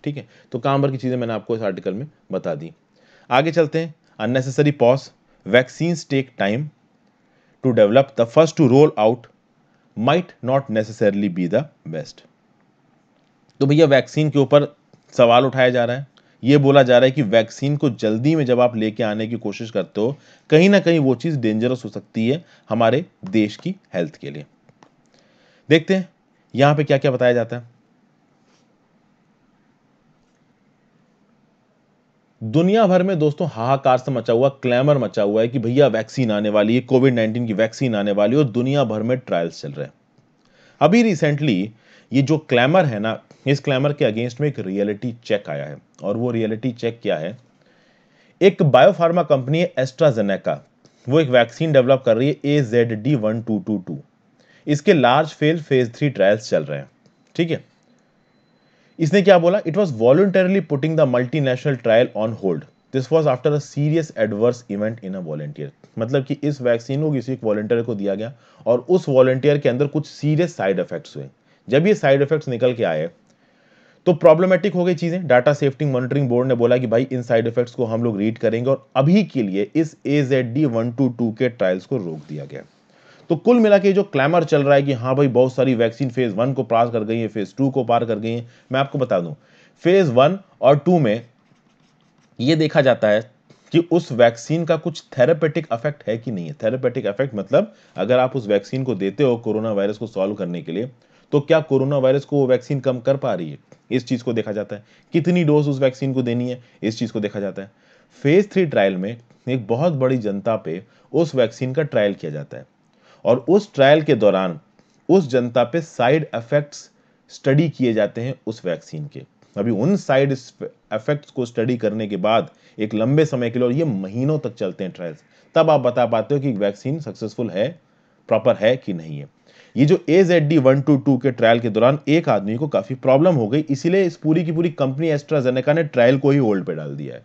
ठीक है तो काम भर की चीज़ें मैंने आपको इस आर्टिकल में बता दी आगे चलते हैं unnecessary pause vaccine take time to develop the first to roll out might not necessarily be the best तो भैया वैक्सीन के ऊपर सवाल उठाया जा रहा है ये बोला जा रहा है कि वैक्सीन को जल्दी में जब आप लेके आने की कोशिश करते हो कहीं ना कहीं वो चीज़ डेंजरस हो सकती है हमारे देश की हेल्थ के लिए देखते हैं यहां पे क्या क्या बताया जाता है दुनिया भर में दोस्तों हाहाकार से मचा हुआ क्लैमर मचा हुआ है कि भैया वैक्सीन आने वाली है कोविड नाइनटीन की वैक्सीन आने वाली है और दुनिया भर में ट्रायल्स चल रहे हैं अभी रिसेंटली ये जो क्लैमर है ना इस क्लैमर के अगेंस्ट में एक रियलिटी चेक आया है और वो रियलिटी चेक क्या है एक बायोफार्मा कंपनी है एस्ट्राजेनेका वो एक वैक्सीन डेवलप कर रही है A Z D one two two two इसके large fail phase three trials चल रहे हैं ठीक है इसने क्या बोला it was voluntarily putting the multinational trial on hold this was after a serious adverse event in a volunteer मतलब कि इस वैक्सीन को किसी एक वॉलेंटियर को दिया गया और उस वॉलेंटियर के अंदर कुछ सीरियस साइड इफेक्ट्स हुए जब ये साइड इफेक्ट्स निकल के आए तो प्रॉब्लमेटिक हो गई चीज़ें डाटा सेफ्टी मॉनिटरिंग बोर्ड ने बोला कि भाई इन साइड इफेक्ट्स को हम लोग रीड करेंगे और अभी के लिए इस A Z D one two two के ट्रायल्स को रोक दिया गया तो कुल मिला के जो क्लैमर चल रहा है कि हाँ भाई बहुत सारी वैक्सीन फेज़ वन को पार कर गई है फेज़ टू को पार कर गई है मैं आपको बता दूं फेज़ वन और टू में ये देखा जाता है कि उस वैक्सीन का कुछ थेरेपेटिक इफेक्ट है कि नहीं है थेरेपेटिक इफेक्ट मतलब अगर आप उस वैक्सीन को देते हो कोरोना वायरस को सॉल्व करने के लिए तो क्या कोरोना वायरस को वो वैक्सीन कम कर पा रही है इस चीज़ को देखा जाता है कितनी डोज उस वैक्सीन को देनी है इस चीज़ को देखा जाता है फेज़ थ्री ट्रायल में एक बहुत बड़ी जनता पे उस वैक्सीन का ट्रायल किया जाता है और उस ट्रायल के दौरान उस जनता पे साइड इफेक्ट्स स्टडी किए जाते हैं उस वैक्सीन के अभी उन साइड इफेक्ट्स को स्टडी करने के बाद एक लंबे समय के लिए और ये महीनों तक चलते हैं ट्रायल्स तब आप बता पाते हो कि वैक्सीन सक्सेसफुल है प्रॉपर है कि नहीं है ये जो A Z D one two two के ट्रायल के दौरान एक आदमी को काफ़ी प्रॉब्लम हो गई इसीलिए इस पूरी की पूरी कंपनी एस्ट्राजेनेका ने ट्रायल को ही होल्ड पे डाल दिया है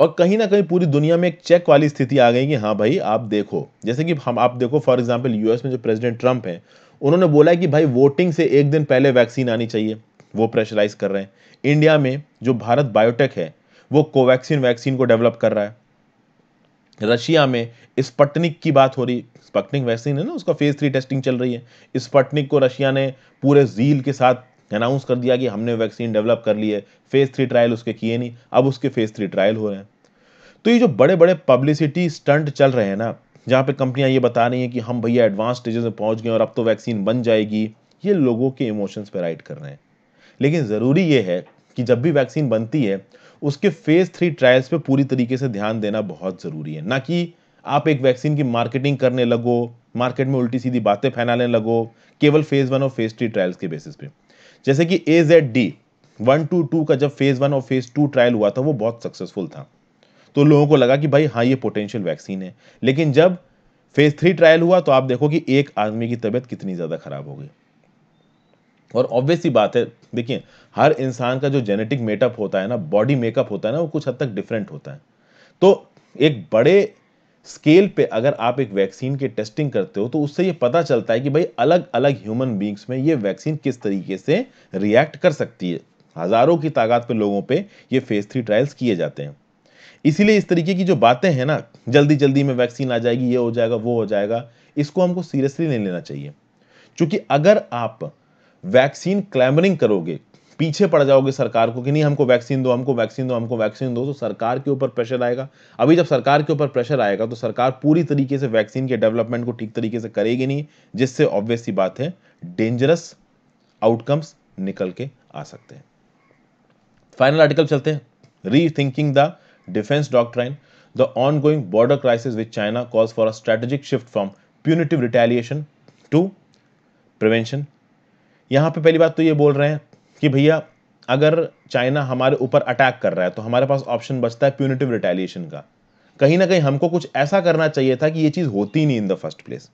और कहीं ना कहीं पूरी दुनिया में एक चेक वाली स्थिति आ गई कि हाँ भाई आप देखो जैसे कि हम आप देखो फॉर एग्जाम्पल यूएस में जो प्रेसिडेंट ट्रंप हैं उन्होंने बोला है कि भाई वोटिंग से एक दिन पहले वैक्सीन आनी चाहिए वो प्रेशराइज कर रहे हैं इंडिया में जो भारत बायोटेक है वो कोवैक्सीन वैक्सीन को डेवलप कर रहा है रशिया में स्पटनिक की बात हो रही स्पटनिक वैक्सीन है ना उसका फेज थ्री टेस्टिंग चल रही है स्पटनिक को रशिया ने पूरे झील के साथ अनाउंस कर दिया कि हमने वैक्सीन डेवलप कर ली है फेज थ्री ट्रायल उसके किए नहीं अब उसके फेज थ्री ट्रायल हो रहे हैं तो ये जो बड़े बड़े पब्लिसिटी स्टंट चल रहे हैं ना जहाँ पे कंपनियां ये बता रही हैं कि हम भैया एडवांस स्टेजेस में पहुँच गए और अब तो वैक्सीन बन जाएगी ये लोगों के इमोशंस पे राइड कर रहे हैं लेकिन ज़रूरी ये है कि जब भी वैक्सीन बनती है उसके फेज थ्री ट्रायल्स पे पूरी तरीके से ध्यान देना बहुत ज़रूरी है ना कि आप एक वैक्सीन की मार्केटिंग करने लगो मार्केट में उल्टी सीधी बातें फैलाने लगो केवल फेज़ वन और फेज़ थ्री ट्रायल्स के बेसिस पे जैसे कि A Z D one two two का जब फेज़ वन और फेज़ टू ट्रायल हुआ था वो बहुत सक्सेसफुल था तो लोगों को लगा कि भाई हाँ ये पोटेंशियल वैक्सीन है लेकिन जब फेज थ्री ट्रायल हुआ तो आप देखो कि एक आदमी की तबीयत कितनी ज़्यादा खराब हो गई और ऑब्वियस ही बात है देखिए हर इंसान का जो जेनेटिक मेटअप होता है ना बॉडी मेकअप होता है ना वो कुछ हद तक डिफरेंट होता है तो एक बड़े स्केल पे अगर आप एक वैक्सीन की टेस्टिंग करते हो तो उससे ये पता चलता है कि भाई अलग अलग ह्यूमन बींग्स में ये वैक्सीन किस तरीके से रिएक्ट कर सकती है हज़ारों की तादाद पे लोगों पे ये फेज़ थ्री ट्रायल्स किए जाते हैं इसीलिए इस तरीके की जो बातें हैं ना जल्दी जल्दी में वैक्सीन आ जाएगी ये हो जाएगा वो हो जाएगा इसको हमको सीरियसली नहीं लेना चाहिए क्योंकि अगर आप वैक्सीन क्लैमरिंग करोगे पीछे पड़ जाओगे सरकार को कि नहीं हमको वैक्सीन दो हमको वैक्सीन दो हमको वैक्सीन दो तो सरकार के ऊपर प्रेशर आएगा अभी जब सरकार के ऊपर प्रेशर आएगा तो सरकार पूरी तरीके से वैक्सीन के डेवलपमेंट को ठीक तरीके से करेगी नहीं जिससे ऑब्वियस सी बात है डेंजरस आउटकम्स निकल के आ सकते हैं फाइनल आर्टिकल चलते हैं thinking the defense doctrine, the ongoing border crisis with China calls for a strategic shift from punitive retaliation to prevention. यहाँ पे पहली बात तो ये बोल रहे हैं कि भैया अगर चाइना हमारे ऊपर अटैक कर रहा है तो हमारे पास ऑप्शन बचता है प्यूनिटिव रिटेलिएशन का कहीं ना कहीं हमको कुछ ऐसा करना चाहिए था कि ये चीज़ होती नहीं इन द फर्स्ट प्लेस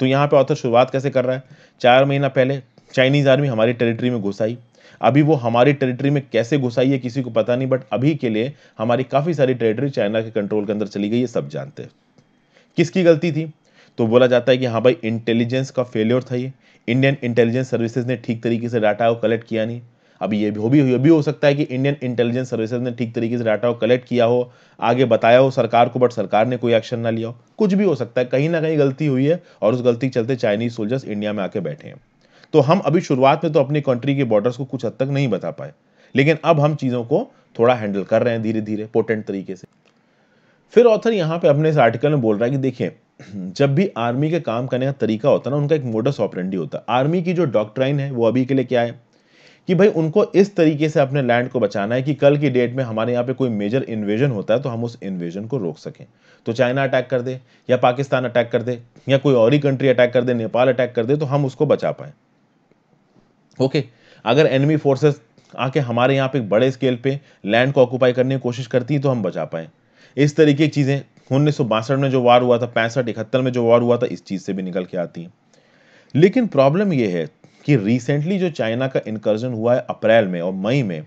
तो यहाँ पे ऑथर शुरुआत कैसे कर रहा है चार महीना पहले चाइनीज़ आर्मी हमारी टेरिटरी में घुस आई अभी वो हमारी टेरिटरी में कैसे घुसाई है किसी को पता नहीं बट अभी के लिए हमारी काफ़ी सारी टेरिटरी चाइना के कंट्रोल के अंदर चली गई है सब जानते हैं किसकी गलती थी तो बोला जाता है कि हाँ भाई इंटेलिजेंस का फेलियर था ये इंडियन इंटेलिजेंस सर्विसेज ने ठीक तरीके से डाटा को कलेक्ट किया नहीं अभी ये भी हो भी भी हो सकता है कि इंडियन इंटेलिजेंस सर्विसेज ने ठीक तरीके से डाटा को कलेक्ट किया हो आगे बताया हो सरकार को बट सरकार ने कोई एक्शन ना लिया हो कुछ भी हो सकता है कहीं ना कहीं गलती हुई है और उस गलती के चलते चाइनीज सोल्जर्स इंडिया में आके बैठे हैं तो हम अभी शुरुआत में तो अपनी कंट्री के बॉर्डर्स को कुछ हद तक नहीं बता पाए लेकिन अब हम चीज़ों को थोड़ा हैंडल कर रहे हैं धीरे धीरे पोटेंट तरीके से फिर ऑथर यहाँ पे अपने इस आर्टिकल में बोल रहा है कि देखिए जब भी आर्मी के काम करने का तरीका होता है ना उनका एक मोडस ऑपरेंडी होता है आर्मी की जो डॉक्ट्राइन है वो अभी के लिए क्या है कि भाई उनको इस तरीके से अपने लैंड को बचाना है कि कल की डेट में हमारे यहाँ पे कोई मेजर इन्वेजन होता है तो हम उस इन्वेजन को रोक सकें तो चाइना अटैक कर दे या पाकिस्तान अटैक कर दे या कोई और ही कंट्री अटैक कर दे नेपाल अटैक कर दे तो हम उसको बचा पाएँ ओके अगर एनिमी फोर्सेस आके हमारे यहाँ पे बड़े स्केल पे लैंड को ऑक्यूपाई करने की कोशिश करती हैं तो हम बचा पाएँ इस तरीके की चीज़ें उन्नीस में जो वार हुआ था पैंसठ इकहत्तर में जो वार हुआ था इस चीज़ से भी निकल के आती हैं लेकिन प्रॉब्लम ये है कि रिसेंटली जो चाइना का इनकर्जन हुआ है अप्रैल में और मई में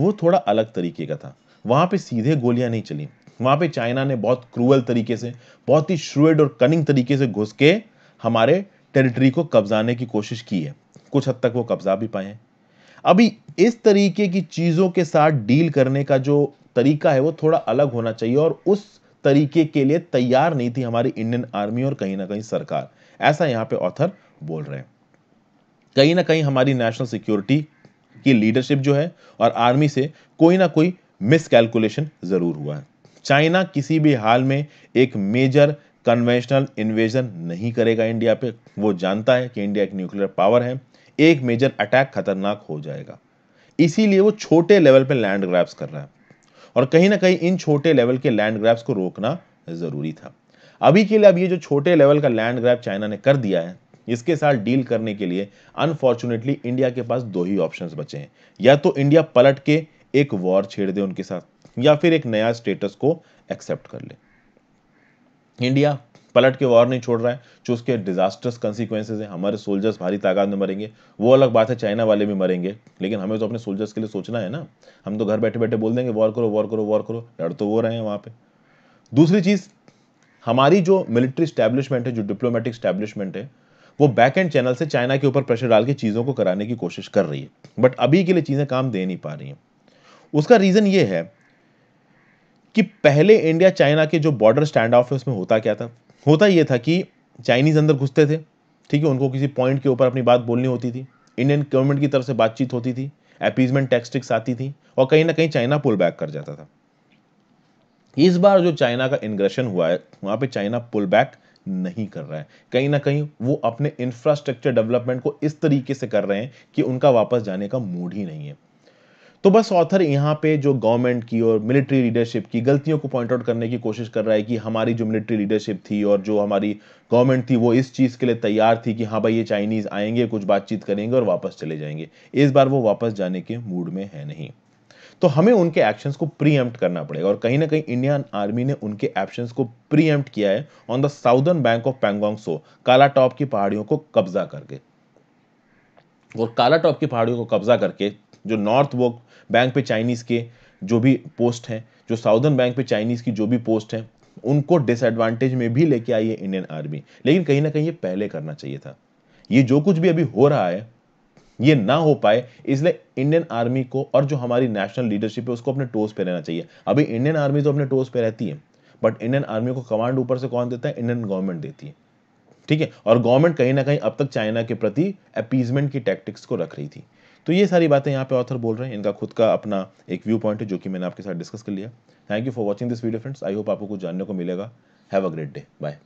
वो थोड़ा अलग तरीके का था वहाँ पे सीधे गोलियाँ नहीं चली वहाँ पे चाइना ने बहुत क्रूअल तरीके से बहुत ही श्रुएड और कनिंग तरीके से घुस के हमारे टेरिटरी को कब्जाने की कोशिश की है कुछ हद तक वो कब्जा भी पाए अभी इस तरीके की चीज़ों के साथ डील करने का जो तरीका है वो थोड़ा अलग होना चाहिए और उस तरीके के लिए तैयार नहीं थी हमारी इंडियन आर्मी और कहीं ना कहीं सरकार ऐसा यहां पे ऑथर बोल रहे हैं कहीं ना कहीं हमारी नेशनल सिक्योरिटी की लीडरशिप जो है और आर्मी से कोई ना कोई मिसकैलकुलेशन ज़रूर हुआ है चाइना किसी भी हाल में एक मेजर कन्वेंशनल इन्वेजन नहीं करेगा इंडिया पे वो जानता है कि इंडिया एक न्यूक्लियर पावर है एक मेजर अटैक खतरनाक हो जाएगा इसीलिए वो छोटे लेवल पे लैंड ग्रैप्स कर रहा है और कहीं ना कहीं इन छोटे लेवल के लैंड ग्रैप्स को रोकना ज़रूरी था अभी के लिए अब ये जो छोटे लेवल का लैंड ग्रैप चाइना ने कर दिया है इसके साथ डील करने के लिए अनफॉर्चुनेटली इंडिया के पास दो ही ऑप्शन बचे हैं या तो इंडिया पलट के एक वॉर छेड़ दे उनके साथ या फिर एक नया स्टेटस को एक्सेप्ट कर ले इंडिया पलट के वॉर नहीं छोड़ रहा है जो उसके डिजास्टर्स कंसिक्वेंसेज हैं हमारे सोल्जर्स भारी तादाद में मरेंगे वो अलग बात है चाइना वाले भी मरेंगे लेकिन हमें तो अपने सोल्जर्स के लिए सोचना है ना हम तो घर बैठे बैठे बोल देंगे वॉर करो वॉर करो वॉर करो लड़ तो वो रहे हैं वहाँ पर दूसरी चीज़ हमारी जो मिलिट्री स्टैब्लिशमेंट है जो डिप्लोमेटिक स्टैब्लिशमेंट है वो बैक एंड चैनल से चाइना के ऊपर प्रेशर डाल के चीज़ों को कराने की कोशिश कर रही है बट अभी के लिए चीज़ें काम दे नहीं पा रही हैं उसका रीज़न ये है कि पहले इंडिया चाइना के जो बॉर्डर स्टैंड ऑफ है उसमें होता क्या था होता ये था कि चाइनीज़ अंदर घुसते थे ठीक है उनको किसी पॉइंट के ऊपर अपनी बात बोलनी होती थी इंडियन गवर्नमेंट की तरफ से बातचीत होती थी अपीजमेंट टेक्सटिक्स आती थी और कहीं ना कहीं चाइना पुल बैक कर जाता था इस बार जो चाइना का इंग्रेशन हुआ है वहाँ पे चाइना पुल बैक नहीं कर रहा है कहीं ना कहीं वो अपने इंफ्रास्ट्रक्चर डेवलपमेंट को इस तरीके से कर रहे हैं कि उनका वापस जाने का मूड ही नहीं है तो बस ऑथर यहाँ पे जो गवर्नमेंट की और मिलिट्री लीडरशिप की गलतियों को पॉइंट आउट करने की कोशिश कर रहा है कि हमारी जो मिलिट्री लीडरशिप थी और जो हमारी गवर्नमेंट थी वो इस चीज़ के लिए तैयार थी कि हाँ भाई ये चाइनीज़ आएंगे कुछ बातचीत करेंगे और वापस चले जाएंगे इस बार वो वापस जाने के मूड में है नहीं तो हमें उनके एक्शंस को प्रीएम्प्ट करना पड़ेगा और कहीं ना कहीं इंडियन आर्मी ने उनके एक्शंस को प्रीएम्प्ट किया है on the southern bank of Pangong Tso Kala top की पहाड़ियों को कब्जा करके और काला टॉप की पहाड़ियों को कब्जा करके जो नॉर्थ वो बैंक पे चाइनीज़ के जो भी पोस्ट हैं जो साउदर्न बैंक पे चाइनीज़ की जो भी पोस्ट हैं उनको डिसएडवांटेज में भी लेके आई है इंडियन आर्मी लेकिन कहीं ना कहीं ये पहले करना चाहिए था ये जो कुछ भी अभी हो रहा है ये ना हो पाए इसलिए इंडियन आर्मी को और जो हमारी नेशनल लीडरशिप है उसको अपने टोस पे रहना चाहिए अभी इंडियन आर्मी तो अपने टोस पे रहती है बट इंडियन आर्मी को कमांड ऊपर से कौन देता है इंडियन गवर्नमेंट देती है ठीक है और गवर्नमेंट कहीं ना कहीं अब तक चाइना के प्रति अपीजमेंट की टैक्टिक्स को रख रही थी तो ये सारी बातें यहाँ पे ऑथर बोल रहे हैं इनका खुद का अपना एक व्यू पॉइंट है जो कि मैंने आपके साथ डिस्कस कर लिया thank you for watching this video friends I hope आपको कुछ जानने को मिलेगा have a great day bye